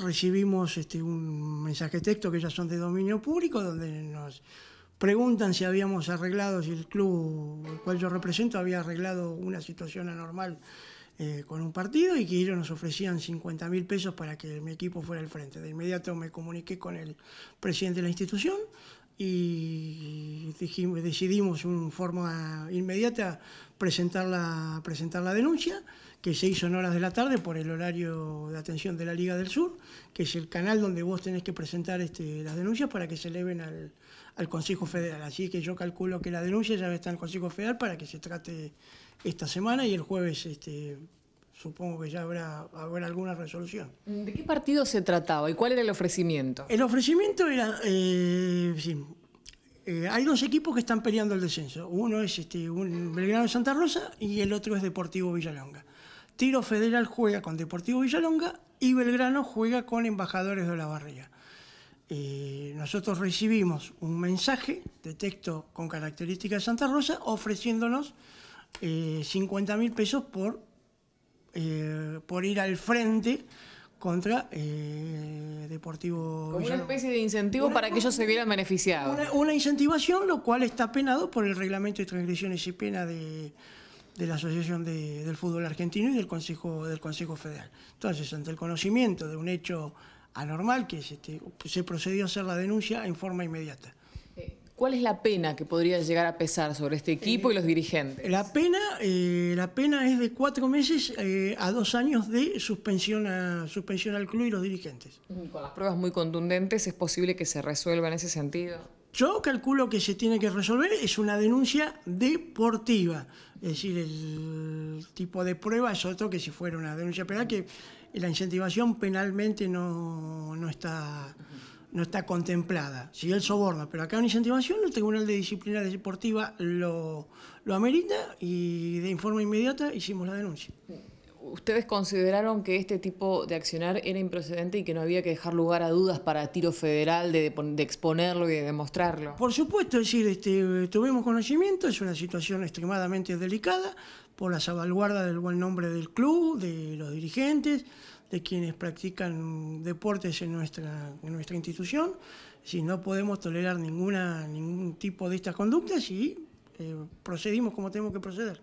recibimos este, un mensaje texto que ya son de dominio público, donde nos preguntan si habíamos arreglado, si el club, el cual yo represento, había arreglado una situación anormal eh, con un partido y que ellos nos ofrecían 50 mil pesos para que mi equipo fuera al frente. De inmediato me comuniqué con el presidente de la institución y decidimos en forma inmediata presentar la, presentar la denuncia, que se hizo en horas de la tarde por el horario de atención de la Liga del Sur, que es el canal donde vos tenés que presentar este, las denuncias para que se eleven al, Consejo Federal. Así que yo calculo que la denuncia ya está en el Consejo Federal para que se trate esta semana y el jueves este, supongo que ya habrá, habrá alguna resolución. ¿De qué partido se trataba y cuál era el ofrecimiento? El ofrecimiento era, eh, eh, hay dos equipos que están peleando el descenso. Uno es este, Belgrano de Santa Rosa y el otro es Deportivo Villalonga. Tiro Federal juega con Deportivo Villalonga y Belgrano juega con Embajadores de Olavarría. Eh, nosotros recibimos un mensaje de texto con características de Santa Rosa ofreciéndonos 50 eh, mil pesos por, eh, por ir al frente contra eh, Deportivo. una especie de incentivo para que ellos se vieran beneficiados. Una, incentivación, lo cual está penado por el reglamento de transgresiones y pena de, la Asociación de, del Fútbol Argentino y del Consejo, del Consejo Federal. Entonces, ante el conocimiento de un hecho anormal, que este, se procedió a hacer la denuncia en forma inmediata. ¿Cuál es la pena que podría llegar a pesar sobre este equipo y los dirigentes? La pena, eh, la pena es de cuatro meses eh, a dos años de suspensión, a, suspensión al club y los dirigentes. Con las pruebas muy contundentes, ¿es posible que se resuelva en ese sentido? Yo calculo que se tiene que resolver, es una denuncia deportiva. Es decir, el tipo de prueba es otro que si fuera una denuncia penal, que la incentivación penalmente no, está no está contemplada. Si él soborna, pero acá una incentivación, el Tribunal de Disciplina Deportiva lo, amerita y de informe inmediata hicimos la denuncia. ¿Ustedes consideraron que este tipo de accionar era improcedente y que no había que dejar lugar a dudas para tiro federal de, exponerlo y de demostrarlo? Por supuesto, es decir, este, tuvimos conocimiento, es una situación extremadamente delicada por la salvaguarda del buen nombre del club, de los dirigentes, de quienes practican deportes en nuestra, institución. Si no podemos tolerar ninguna, ningún tipo de estas conductas y eh, procedimos como tenemos que proceder.